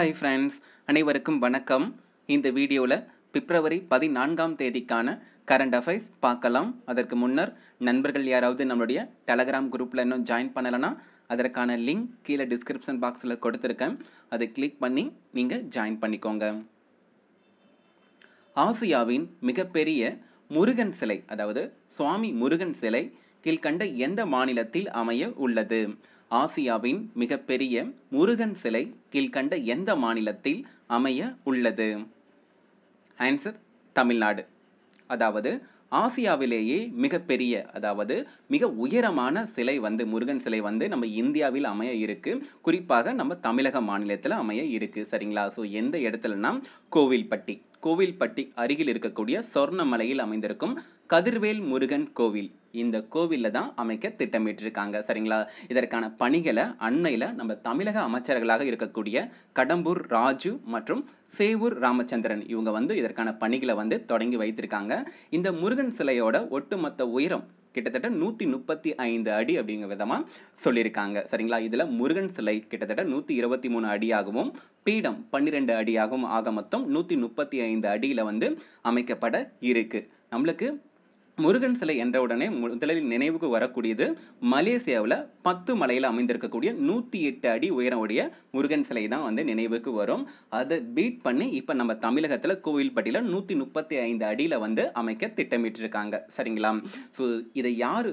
hi friends அனைவருக்கும் வணக்கம் இந்த வீடியோவில் பிப்ரவரி பதினான்காம் தேதிக்கான கரண்ட் அஃபைர்ஸ் பார்க்கலாம் அதற்கு முன்னர் நண்பர்கள் யாராவது நம்மளுடைய டெலகிராம் குரூப்பில் இன்னும் ஜாயின் பண்ணலைன்னா அதற்கான லிங்க் கீழே டிஸ்கிரிப்ஷன் பாக்ஸில் கொடுத்துருக்கேன் அதை கிளிக் பண்ணி நீங்கள் ஜாயின் பண்ணிக்கோங்க ஆசியாவின் மிகப்பெரிய முருகன் சிலை அதாவது சுவாமி முருகன் சிலை கீழ்கண்ட எந்த மாநிலத்தில் அமைய உள்ளது ஆசியாவின் மிகப்பெரிய முருகன் சிலை கீழ்கண்ட எந்த மாநிலத்தில் அமைய உள்ளது ஆன்சர் தமிழ்நாடு அதாவது ஆசியாவிலேயே மிகப்பெரிய அதாவது மிக உயரமான சிலை வந்து முருகன் சிலை வந்து நம்ம இந்தியாவில் அமைய இருக்குது குறிப்பாக நம்ம தமிழக மாநிலத்தில் அமைய இருக்குது சரிங்களா ஸோ எந்த இடத்துலனா கோவில்பட்டி கோவில்பட்டி அருகில் இருக்கக்கூடிய சொர்ணமலையில் அமைந்திருக்கும் கதிர்வேல் முருகன் கோவில் இந்த கோவிலில் தான் அமைக்க திட்டமிட்டிருக்காங்க சரிங்களா இதற்கான பணிகளை அண்மையில் நம்ம தமிழக அமைச்சர்களாக இருக்கக்கூடிய கடம்பூர் ராஜு மற்றும் சேவூர் ராமச்சந்திரன் இவங்க வந்து இதற்கான பணிகளை வந்து தொடங்கி வைத்திருக்காங்க இந்த முருகன் சிலையோட ஒட்டுமொத்த உயரம் கிட்டத்தட்ட நூற்றி முப்பத்தி ஐந்து அடி அப்படிங்கிற விதமாக சொல்லியிருக்காங்க சரிங்களா இதில் முருகன் சிலை கிட்டத்தட்ட நூற்றி இருபத்தி மூணு அடியாகவும் பீடம் பன்னிரெண்டு அடியாகவும் ஆக மொத்தம் நூற்றி முப்பத்தி ஐந்து அடியில் வந்து அமைக்கப்பட இருக்குது நம்மளுக்கு முருகன் சிலை என்ற உடனே முதலில் நினைவுக்கு வரக்கூடியது மலேசியாவில் பத்து மலையில் அமைந்திருக்கக்கூடிய நூற்றி எட்டு அடி உயரமுடைய முருகன் சிலை தான் வந்து நினைவுக்கு வரும் அதை பீட் பண்ணி இப்போ நம்ம தமிழகத்தில் கோவில்பட்டியில் நூற்றி முப்பத்தி ஐந்து அடியில் வந்து அமைக்க திட்டமிட்டிருக்காங்க சரிங்களா ஸோ இதை யார்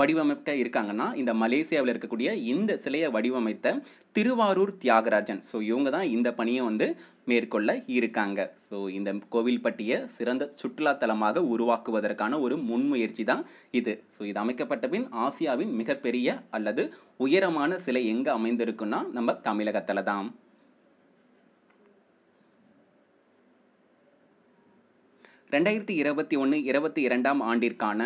வடிவமைக்க இருக்காங்கன்னா இந்த மலேசியாவில் இருக்கக்கூடிய இந்த சிலையை வடிவமைத்த திருவாரூர் தியாகராஜன் ஸோ இவங்க தான் இந்த பணியை வந்து மேற்கொள்ள இருக்காங்க ஸோ இந்த கோவில்பட்டியை சிறந்த சுற்றுலாத்தலமாக உருவாக்குவதற்கான ஒரு முன்முயற்சி தான் இது ஸோ இது அமைக்கப்பட்ட பின் ஆசியாவின் மிகப்பெரிய அல்லது உயரமான சிலை எங்கே அமைந்திருக்குன்னா நம்ம தமிழகத்தில் தான் ரெண்டாயிரத்தி இருபத்தி ஒன்று இருபத்தி இரண்டாம் ஆண்டிற்கான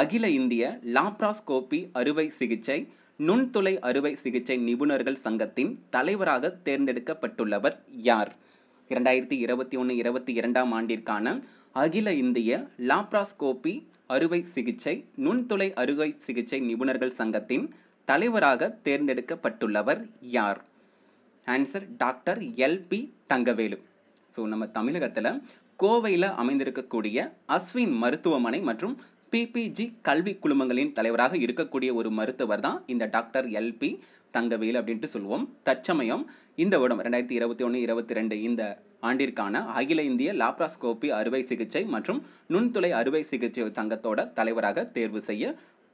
அகில இந்திய லாப்ராஸ்கோபி அறுவை சிகிச்சை நுண்துளை அறுவை சிகிச்சை நிபுணர்கள் சங்கத்தின் தலைவராக தேர்ந்தெடுக்கப்பட்டுள்ளவர் யார் இரண்டாயிரத்தி இருபத்தி ஒன்று இருபத்தி இரண்டாம் ஆண்டிற்கான அகில இந்திய லாப்ராஸ்கோபி அறுவை சிகிச்சை நுண்துளை அறுவை சிகிச்சை நிபுணர்கள் சங்கத்தின் தலைவராக தேர்ந்தெடுக்கப்பட்டுள்ளவர் யார் answer doctor LP Thangavelu so நம்ம தமிழகத்தில் கோவையில் அமைந்திருக்கக்கூடிய அஸ்வின் மருத்துவமனை மற்றும் பிபிஜி கல்வி குழுமங்களின் தலைவராக இருக்கக்கூடிய ஒரு மருத்துவர் தான் இந்த டாக்டர் எல்பி தங்கவேல் அப்படின்ட்டு சொல்லுவோம் தற்சமயம் இந்த வருடம் ரெண்டாயிரத்தி இருபத்தி ஒன்று இருபத்தி ரெண்டு இந்த ஆண்டிற்கான அகில இந்திய லாப்ராஸ்கோபி அறுவை சிகிச்சை மற்றும் நுண்துளை அறுவை சிகிச்சை சங்கத்தோட தலைவராக தேர்வு செய்ய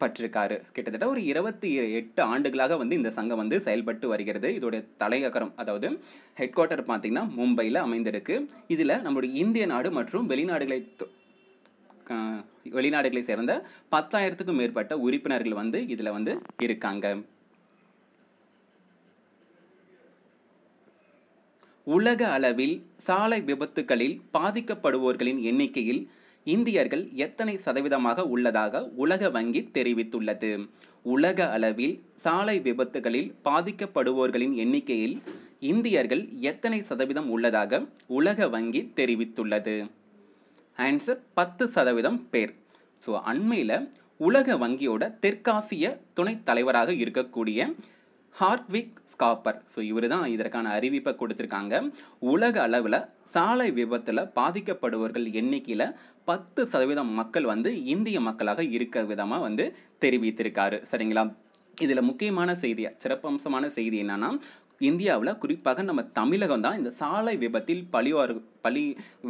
பற்றிருக்காரு கிட்டத்தட்ட ஒரு இருபத்தி எட்டு ஆண்டுகளாக வந்து இந்த சங்கம் வந்து செயல்பட்டு வருகிறது இதோடைய தலையகரம் அதாவது ஹெட் குவார்ட்டர் பார்த்திங்கன்னா மும்பையில் அமைந்திருக்கு இதில் நம்மளுடைய இந்திய நாடு மற்றும் வெளிநாடுகளை வெளிநாடுகளை சேர்ந்த பத்தாயிரத்துக்கும் மேற்பட்ட உறுப்பினர்கள் வந்து இதில் வந்து இருக்காங்க உலக அளவில் சாலை விபத்துகளில் பாதிக்கப்படுவோர்களின் எண்ணிக்கையில் இந்தியர்கள் எத்தனை சதவீதமாக உள்ளதாக உலக வங்கி தெரிவித்துள்ளது உலக அளவில் சாலை விபத்துகளில் பாதிக்கப்படுவோர்களின் எண்ணிக்கையில் இந்தியர்கள் எத்தனை சதவீதம் உள்ளதாக உலக வங்கி தெரிவித்துள்ளது ஆன்சர் பத்து சதவீதம் பேர் ஸோ அண்மையில் உலக வங்கியோட தெற்காசிய துணைத் தலைவராக இருக்கக்கூடிய ஹார்ட்விக் ஸ்காப்பர் ஸோ இவர் தான் இதற்கான அறிவிப்பை கொடுத்துருக்காங்க உலக அளவில் சாலை விபத்தில் பாதிக்கப்படுவர்கள் எண்ணிக்கையில் பத்து சதவீதம் மக்கள் வந்து இந்திய மக்களாக இருக்க விதமாக வந்து தெரிவித்திருக்காரு சரிங்களா இதில் முக்கியமான செய்தி சிறப்பம்சமான செய்தி என்னென்னா இந்தியாவில் குறிப்பாக நம்ம தமிழகம் தான் இந்த சாலை விபத்தில் பழிவார் பழி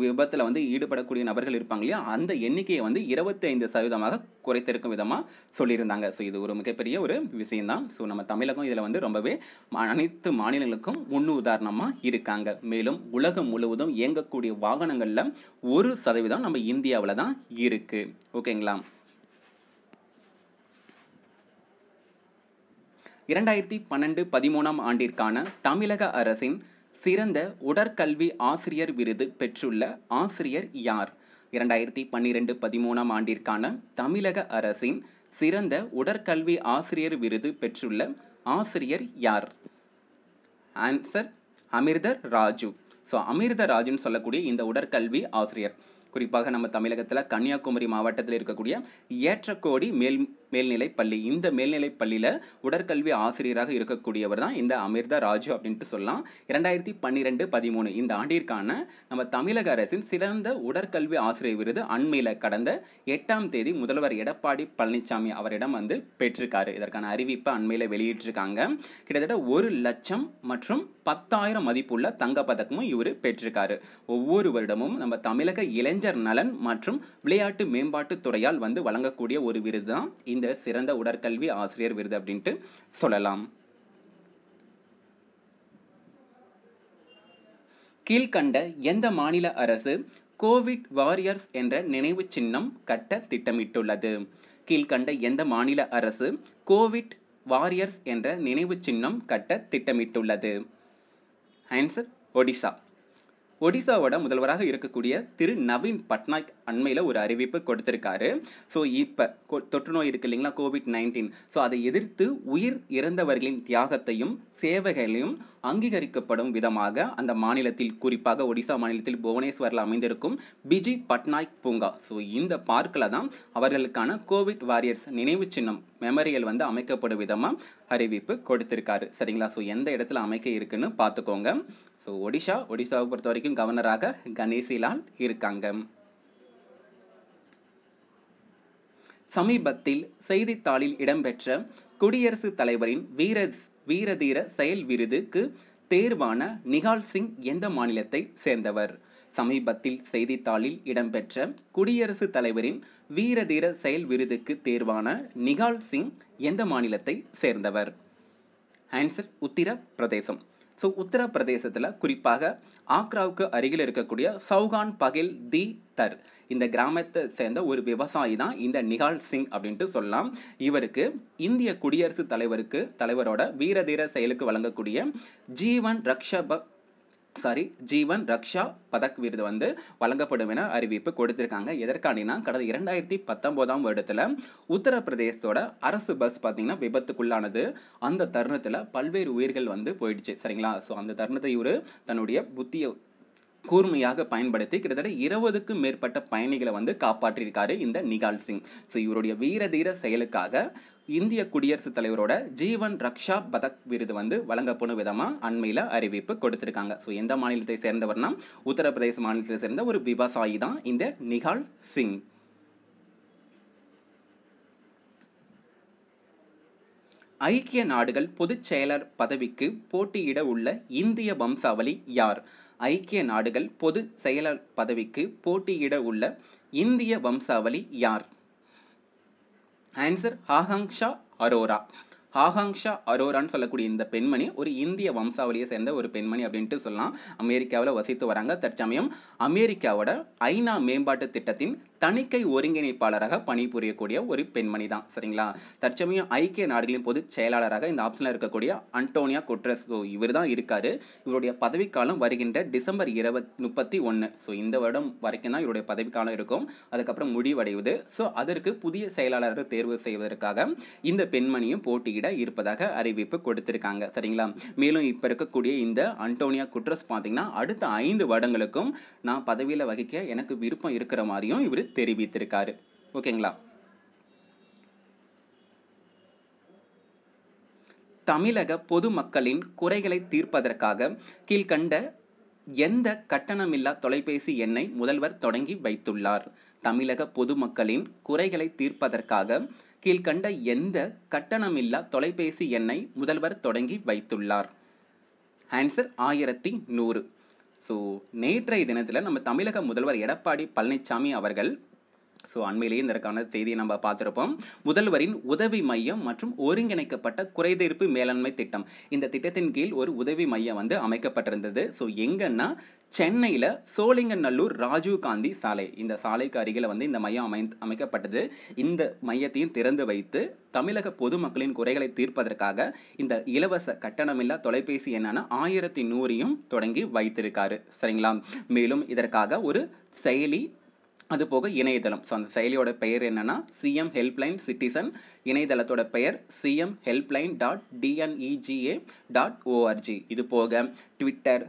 விபத்தில் வந்து ஈடுபடக்கூடிய நபர்கள் இருப்பாங்க இல்லையா அந்த எண்ணிக்கையை வந்து இருபத்தைந்து சதவீதமாக குறைத்திருக்கும் விதமாக சொல்லியிருந்தாங்க ஸோ இது ஒரு மிகப்பெரிய ஒரு விஷயந்தான் ஸோ நம்ம தமிழகம் இதில் வந்து ரொம்பவே அனைத்து மாநிலங்களுக்கும் முன்னு உதாரணமாக இருக்காங்க மேலும் உலகம் முழுவதும் இயங்கக்கூடிய வாகனங்களில் ஒரு சதவீதம் நம்ம இந்தியாவில் தான் இருக்குது ஓகேங்களா இரண்டாயிரத்தி பன்னெண்டு பதிமூணாம் ஆண்டிற்கான தமிழக அரசின் சிறந்த உடற்கல்வி ஆசிரியர் விருது பெற்றுள்ள ஆசிரியர் யார் இரண்டாயிரத்தி பன்னிரெண்டு பதிமூணாம் ஆண்டிற்கான தமிழக அரசின் சிறந்த உடற்கல்வி ஆசிரியர் விருது பெற்றுள்ள ஆசிரியர் யார் ஆன்சர் அமிர்தர் ராஜு ஸோ அமிர்த ராஜுன்னு சொல்லக்கூடிய இந்த உடற்கல்வி ஆசிரியர் குறிப்பாக நம்ம தமிழகத்தில் கன்னியாகுமரி மாவட்டத்தில் இருக்கக்கூடிய ஏற்றக்கோடி மேல் மேல்நிலை பள்ளி இந்த மேல்நிலை பள்ளியில் உடற்கல்வி ஆசிரியராக இருக்கக்கூடியவர் தான் இந்த அமிர்தா ராஜு அப்படின்ட்டு சொல்லலாம் இரண்டாயிரத்தி பன்னிரெண்டு பதிமூணு இந்த ஆண்டிற்கான நம்ம தமிழக அரசின் சிறந்த உடற்கல்வி ஆசிரியர் விருது அண்மையில் கடந்த எட்டாம் தேதி முதல்வர் எடப்பாடி பழனிசாமி அவரிடம் வந்து பெற்றிருக்காரு இதற்கான அறிவிப்பை அண்மையில் வெளியிட்டிருக்காங்க கிட்டத்தட்ட ஒரு லட்சம் மற்றும் பத்தாயிரம் மதிப்புள்ள தங்கப்பதக்கமும் இவர் பெற்றிருக்காரு ஒவ்வொரு வருடமும் நம்ம தமிழக இளைஞர் இளைஞர் நலன் மற்றும் விளையாட்டு மேம்பாட்டு துறையால் வந்து வழங்கக்கூடிய ஒரு விருது தான் இந்த சிறந்த உடற்கல்வி ஆசிரியர் விருது அப்படின்ட்டு சொல்லலாம் கீழ்கண்ட எந்த மாநில அரசு கோவிட் வாரியர்ஸ் என்ற நினைவு சின்னம் கட்ட திட்டமிட்டுள்ளது கீழ்கண்ட எந்த மாநில அரசு கோவிட் வாரியர்ஸ் என்ற நினைவு சின்னம் கட்ட திட்டமிட்டுள்ளது ஆன்சர் ஒடிசா ஒடிசாவோட முதல்வராக இருக்கக்கூடிய திரு நவீன் பட்நாயக் அண்மையில் ஒரு அறிவிப்பு கொடுத்திருக்காரு ஸோ இப்போ தொற்று நோய் இருக்கு இல்லைங்களா கோவிட் நைன்டீன் ஸோ அதை எதிர்த்து உயிர் இறந்தவர்களின் தியாகத்தையும் சேவைகளையும் அங்கீகரிக்கப்படும் விதமாக அந்த மாநிலத்தில் குறிப்பாக ஒடிசா மாநிலத்தில் புவனேஸ்வரில் அமைந்திருக்கும் பிஜி பட்நாயக் பூங்கா ஸோ இந்த பார்க்கில் தான் அவர்களுக்கான கோவிட் வாரியர்ஸ் நினைவு சின்னம் மெமரியல் வந்து அமைக்கப்படும் விதமாக அறிவிப்பு கொடுத்திருக்காரு சரிங்களா ஸோ எந்த இடத்துல அமைக்க இருக்குன்னு பார்த்துக்கோங்க ஸோ ஒடிஷா ஒடிசாவை பொறுத்த வரைக்கும் கவர்னராக கணேசிலால் இருக்காங்க சமீபத்தில் செய்தித்தாளில் இடம்பெற்ற குடியரசுத் தலைவரின் வீர வீரதீர செயல் விருதுக்கு தேர்வான நிகால் சிங் எந்த மாநிலத்தை சேர்ந்தவர் சமீபத்தில் செய்தித்தாளில் இடம்பெற்ற குடியரசுத் தலைவரின் வீரதீர செயல் விருதுக்கு தேர்வான நிகால் சிங் எந்த மாநிலத்தை சேர்ந்தவர் ஆன்சர் உத்தரப்பிரதேசம் ஸோ உத்தரப்பிரதேசத்தில் குறிப்பாக ஆக்ராவுக்கு அருகில் இருக்கக்கூடிய சௌகான் பகில் தி தர் இந்த கிராமத்தை சேர்ந்த ஒரு விவசாயி தான் இந்த நிகால் சிங் அப்படின்ட்டு சொல்லலாம் இவருக்கு இந்திய குடியரசுத் தலைவருக்கு தலைவரோட வீரதீர செயலுக்கு வழங்கக்கூடிய ஜீவன் ரக்ஷபக் சாரி ஜீவன் ரக்ஷா பதக் விருது வந்து வழங்கப்படும் என அறிவிப்பு கொடுத்துருக்காங்க எதற்காண்டினா கடந்த இரண்டாயிரத்தி பத்தொம்போதாம் வருடத்தில் உத்தரப்பிரதேசத்தோட அரசு பஸ் பார்த்திங்கன்னா விபத்துக்குள்ளானது அந்த தருணத்தில் பல்வேறு உயிர்கள் வந்து போயிடுச்சு சரிங்களா ஸோ அந்த தருணத்தை இவர் தன்னுடைய புத்திய கூர்மையாக பயன்படுத்தி கிட்டத்தட்ட இருபதுக்கும் மேற்பட்ட பயணிகளை வந்து காப்பாற்றியிருக்காரு இந்த நிகால் சிங் ஸோ இவருடைய வீர தீர செயலுக்காக இந்திய குடியரசுத் தலைவரோட ஜீவன் ரக்ஷா பதக் விருது வந்து வழங்கப்படும் விதமாக அண்மையில் அறிவிப்பு கொடுத்துருக்காங்க ஸோ எந்த மாநிலத்தை சேர்ந்தவர்னா உத்தரப்பிரதேச மாநிலத்தை சேர்ந்த ஒரு விவசாயி தான் இந்த நிகால் சிங் ஐக்கிய நாடுகள் பொதுச் செயலர் பதவிக்கு போட்டியிட உள்ள இந்திய வம்சாவளி யார் ஐக்கிய நாடுகள் பொது செயலர் பதவிக்கு போட்டியிட உள்ள இந்திய வம்சாவளி யார் ஆன்சர் ஷா அரோரா ஷா அரோரான்னு சொல்லக்கூடிய இந்த பெண்மணி ஒரு இந்திய வம்சாவளியை சேர்ந்த ஒரு பெண்மணி அப்படின்ட்டு சொல்லலாம் அமெரிக்காவில் வசித்து வராங்க தற்சமயம் அமெரிக்காவோட ஐநா மேம்பாட்டு திட்டத்தின் தணிக்கை ஒருங்கிணைப்பாளராக பணிபுரியக்கூடிய ஒரு பெண்மணி தான் சரிங்களா தற்சமயம் ஐக்கிய நாடுகளின் பொதுச் செயலாளராக இந்த ஆப்ஷனில் இருக்கக்கூடிய அன்டோனியா குட்ரஸ் ஸோ இவர் தான் இருக்கார் இவருடைய பதவிக்காலம் வருகின்ற டிசம்பர் இருபத் முப்பத்தி ஒன்று ஸோ இந்த வருடம் வரைக்கும் தான் இவருடைய பதவிக்காலம் இருக்கும் அதுக்கப்புறம் முடிவடைவது ஸோ அதற்கு புதிய செயலாளரை தேர்வு செய்வதற்காக இந்த பெண்மணியும் போட்டியிட இருப்பதாக அறிவிப்பு கொடுத்திருக்காங்க சரிங்களா மேலும் இப்போ இருக்கக்கூடிய இந்த அன்டோனியா குட்ரஸ் பார்த்தீங்கன்னா அடுத்த ஐந்து வருடங்களுக்கும் நான் பதவியில் வகிக்க எனக்கு விருப்பம் இருக்கிற மாதிரியும் இவர் தெரிவித்திருக்காரு ஓகேங்களா தமிழக பொதுமக்களின் குறைகளை தீர்ப்பதற்காக கீழ்கண்ட எந்த கட்டணமில்லா தொலைபேசி எண்ணை முதல்வர் தொடங்கி வைத்துள்ளார் தமிழக பொதுமக்களின் குறைகளை தீர்ப்பதற்காக கீழ்கண்ட எந்த கட்டணமில்லா தொலைபேசி எண்ணை முதல்வர் தொடங்கி வைத்துள்ளார் ஆன்சர் ஆயிரத்தி நூறு ஸோ நேற்றைய தினத்தில் நம்ம தமிழக முதல்வர் எடப்பாடி பழனிசாமி அவர்கள் ஸோ அண்மையிலேயே இதற்கான செய்தியை நம்ம பார்த்துருப்போம் முதல்வரின் உதவி மையம் மற்றும் ஒருங்கிணைக்கப்பட்ட குறைதீர்ப்பு மேலாண்மை திட்டம் இந்த திட்டத்தின் கீழ் ஒரு உதவி மையம் வந்து அமைக்கப்பட்டிருந்தது ஸோ எங்கன்னா சென்னையில் சோழிங்கநல்லூர் ராஜீவ் காந்தி சாலை இந்த சாலைக்கு அருகில் வந்து இந்த மையம் அமை அமைக்கப்பட்டது இந்த மையத்தையும் திறந்து வைத்து தமிழக பொதுமக்களின் குறைகளை தீர்ப்பதற்காக இந்த இலவச கட்டணமில்லா தொலைபேசி என்னன்னா ஆயிரத்தி நூறையும் தொடங்கி வைத்திருக்காரு சரிங்களா மேலும் இதற்காக ஒரு செயலி அது போக இணையதளம் ஸோ அந்த செயலியோட பெயர் என்னென்னா சிஎம் ஹெல்ப்லைன் சிட்டிசன் இணையதளத்தோட பெயர் CM helpline dot TNEGA dot ORG இது போக ட்விட்டர்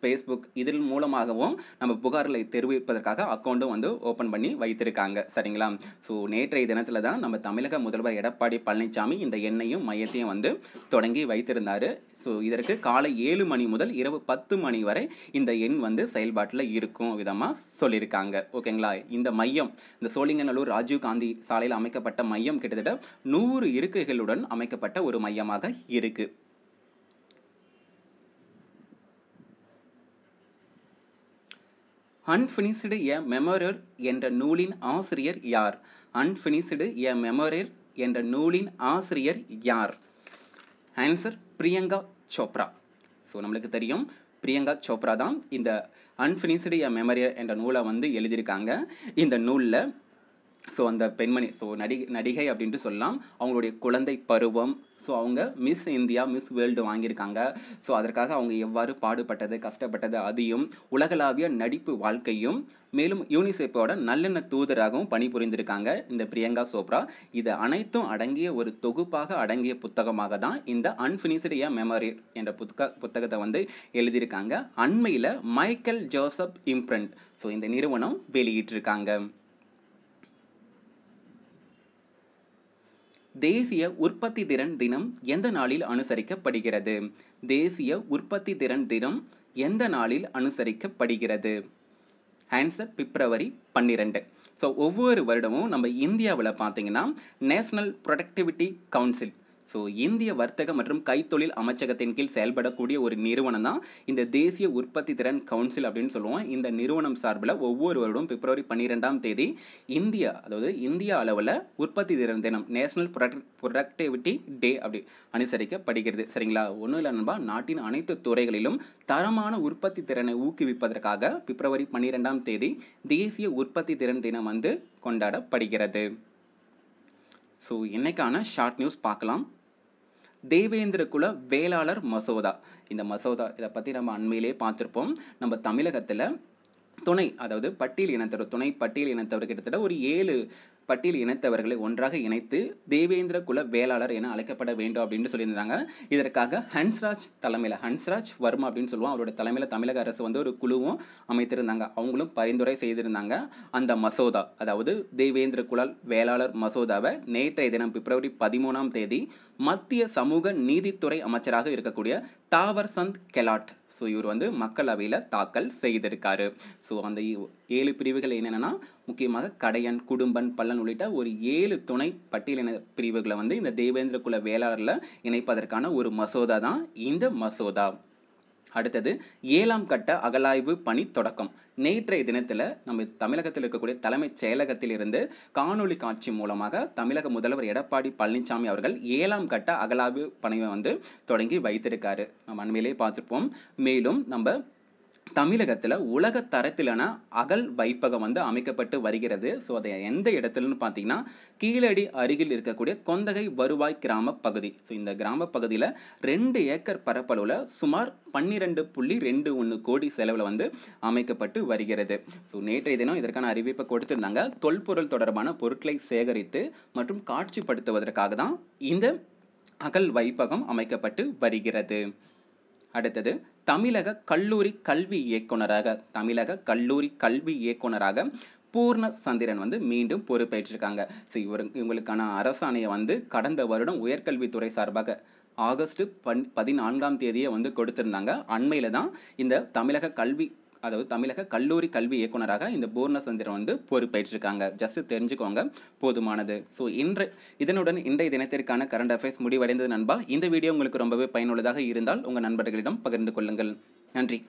ஃபேஸ்புக் இதன் மூலமாகவும் நம்ம புகார்களை தெரிவிப்பதற்காக அக்கௌண்ட்டும் வந்து ஓப்பன் பண்ணி வைத்திருக்காங்க சரிங்களா ஸோ நேற்றைய தினத்தில் தான் நம்ம தமிழக முதல்வர் எடப்பாடி பழனிசாமி இந்த எண்ணையும் மையத்தையும் வந்து தொடங்கி வைத்திருந்தார் ஸோ இதற்கு காலை ஏழு மணி முதல் இரவு பத்து மணி வரை இந்த எண் வந்து செயல்பாட்டில் இருக்கும் விதமாக சொல்லியிருக்காங்க ஓகேங்களா இந்த மையம் இந்த சோழிங்கநல்லூர் ராஜீவ் காந்தி சாலையில் அமைக்கப்பட்ட மையம் கிட்டத்தட்ட நூறு இருக்கைகளுடன் அமைக்கப்பட்ட ஒரு மையமாக இருக்குது அன்ஃபினிஷ்டு எ மெமோரியர் என்ற நூலின் ஆசிரியர் யார் அன்ஃபினிஷ்டு எ மெமோரியர் என்ற நூலின் ஆசிரியர் யார் ஆன்சர் பிரியங்கா சோப்ரா ஸோ நம்மளுக்கு தெரியும் பிரியங்கா சோப்ரா தான் இந்த அன்ஃபினிஷ்டு எ என்ற நூலை வந்து எழுதியிருக்காங்க இந்த நூலில் ஸோ அந்த பெண்மணி ஸோ நடிகை நடிகை அப்படின்ட்டு சொல்லலாம் அவங்களுடைய குழந்தை பருவம் ஸோ அவங்க மிஸ் இந்தியா மிஸ் வேர்ல்டு வாங்கியிருக்காங்க ஸோ அதற்காக அவங்க எவ்வாறு பாடுபட்டது கஷ்டப்பட்டது அதையும் உலகளாவிய நடிப்பு வாழ்க்கையும் மேலும் யூனிசெஃபோட நல்லெண்ண தூதராகவும் பணிபுரிந்திருக்காங்க இந்த பிரியங்கா சோப்ரா இது அனைத்தும் அடங்கிய ஒரு தொகுப்பாக அடங்கிய புத்தகமாக தான் இந்த அன்ஃபினிஷ்டு ஏ மெமரி என்ற புத்தக புத்தகத்தை வந்து எழுதியிருக்காங்க அண்மையில் மைக்கேல் ஜோசப் இம்ப்ரண்ட் ஸோ இந்த நிறுவனம் வெளியிட்டிருக்காங்க தேசிய உற்பத்தி திறன் தினம் எந்த நாளில் அனுசரிக்கப்படுகிறது தேசிய உற்பத்தி திறன் தினம் எந்த நாளில் அனுசரிக்கப்படுகிறது ஆன்சர் பிப்ரவரி பன்னிரெண்டு ஸோ ஒவ்வொரு வருடமும் நம்ம இந்தியாவில் பார்த்தீங்கன்னா நேஷ்னல் ப்ரொடக்டிவிட்டி கவுன்சில் ஸோ இந்திய வர்த்தக மற்றும் கைத்தொழில் அமைச்சகத்தின் கீழ் செயல்படக்கூடிய ஒரு நிறுவனம் தான் இந்த தேசிய உற்பத்தி திறன் கவுன்சில் அப்படின்னு சொல்லுவோம் இந்த நிறுவனம் சார்பில் ஒவ்வொரு வருடம் பிப்ரவரி பன்னிரெண்டாம் தேதி இந்தியா அதாவது இந்தியா அளவில் உற்பத்தி திறன் தினம் நேஷனல் ப்ரொடக்ட் ப்ரொடக்டிவிட்டி டே அப்படி அனுசரிக்கப்படுகிறது சரிங்களா ஒன்றும் இல்லை நண்பா நாட்டின் அனைத்து துறைகளிலும் தரமான உற்பத்தி திறனை ஊக்குவிப்பதற்காக பிப்ரவரி பன்னிரெண்டாம் தேதி தேசிய உற்பத்தி திறன் தினம் வந்து கொண்டாடப்படுகிறது ஸோ என்னைக்கான ஷார்ட் நியூஸ் பார்க்கலாம் தேவேந்திரகுல வேளாளர் மசோதா இந்த மசோதா இதை பற்றி நம்ம அண்மையிலே பார்த்துருப்போம் நம்ம தமிழகத்தில் துணை அதாவது பட்டியல் இனத்தவர் துணை பட்டியல் இனத்தவர் கிட்டத்தட்ட ஒரு ஏழு பட்டியல் இனத்தவர்களை ஒன்றாக இணைத்து தேவேந்திர குல வேளாளர் என அழைக்கப்பட வேண்டும் அப்படின்னு சொல்லியிருந்தாங்க இதற்காக ஹன்ஸ்ராஜ் தலைமையில் ஹன்ஸ்ராஜ் வர்மா அப்படின்னு சொல்லுவோம் அவரோட தலைமையில் தமிழக அரசு வந்து ஒரு குழுவும் அமைத்திருந்தாங்க அவங்களும் பரிந்துரை செய்திருந்தாங்க அந்த மசோதா அதாவது தேவேந்திர குலால் வேளாளர் மசோதாவை நேற்றைய தினம் பிப்ரவரி பதிமூணாம் தேதி மத்திய சமூக நீதித்துறை அமைச்சராக இருக்கக்கூடிய தாவர்சந்த் கெலாட் ஸோ இவர் வந்து மக்களவையில் தாக்கல் செய்திருக்காரு ஸோ அந்த ஏழு பிரிவுகள் என்னென்னா முக்கியமாக கடையன் குடும்பன் பல்லன் உள்ளிட்ட ஒரு ஏழு துணை பட்டியலின பிரிவுகளை வந்து இந்த தேவேந்திர குல வேளாளரில் இணைப்பதற்கான ஒரு மசோதா தான் இந்த மசோதா அடுத்தது ஏழாம் கட்ட அகலாய்வு பணி தொடக்கம் நேற்றைய தினத்தில் நம்ம தமிழகத்தில் இருக்கக்கூடிய தலைமைச் செயலகத்திலிருந்து காணொலி காட்சி மூலமாக தமிழக முதல்வர் எடப்பாடி பழனிசாமி அவர்கள் ஏழாம் கட்ட அகலாய்வு பணியை வந்து தொடங்கி வைத்திருக்காரு நம்ம அண்மையிலே பார்த்துருப்போம் மேலும் நம்ம தமிழகத்தில் உலக தரத்திலான அகல் வைப்பகம் வந்து அமைக்கப்பட்டு வருகிறது ஸோ அதை எந்த இடத்துலன்னு பார்த்தீங்கன்னா கீழடி அருகில் இருக்கக்கூடிய கொந்தகை வருவாய் கிராம பகுதி ஸோ இந்த கிராம பகுதியில் ரெண்டு ஏக்கர் பரப்பளவில் சுமார் பன்னிரெண்டு புள்ளி ரெண்டு ஒன்று கோடி செலவில் வந்து அமைக்கப்பட்டு வருகிறது ஸோ நேற்றைய தினம் இதற்கான அறிவிப்பை கொடுத்திருந்தாங்க தொல்பொருள் தொடர்பான பொருட்களை சேகரித்து மற்றும் காட்சிப்படுத்துவதற்காக தான் இந்த அகல் வைப்பகம் அமைக்கப்பட்டு வருகிறது அடுத்தது தமிழக கல்லூரி கல்வி இயக்குனராக தமிழக கல்லூரி கல்வி இயக்குனராக பூர்ண சந்திரன் வந்து மீண்டும் பொறுப்பேற்றிருக்காங்க ஸோ இவர் இவங்களுக்கான அரசாணையை வந்து கடந்த வருடம் உயர்கல்வித்துறை சார்பாக ஆகஸ்ட் பன் பதினான்காம் தேதியை வந்து கொடுத்துருந்தாங்க அண்மையில் தான் இந்த தமிழக கல்வி அதாவது தமிழக கல்லூரி கல்வி இயக்குனராக இந்த பூர்ணசந்திரன் வந்து பொறுப்பேற்றிருக்காங்க ஜஸ்ட் தெரிஞ்சுக்கோங்க போதுமானது ஸோ இன்று இதனுடன் இன்றைய தினத்திற்கான கரண்ட் அஃபேர்ஸ் முடிவடைந்தது நண்பா இந்த வீடியோ உங்களுக்கு ரொம்பவே பயனுள்ளதாக இருந்தால் உங்கள் நண்பர்களிடம் பகிர்ந்து கொள்ளுங்கள் நன்றி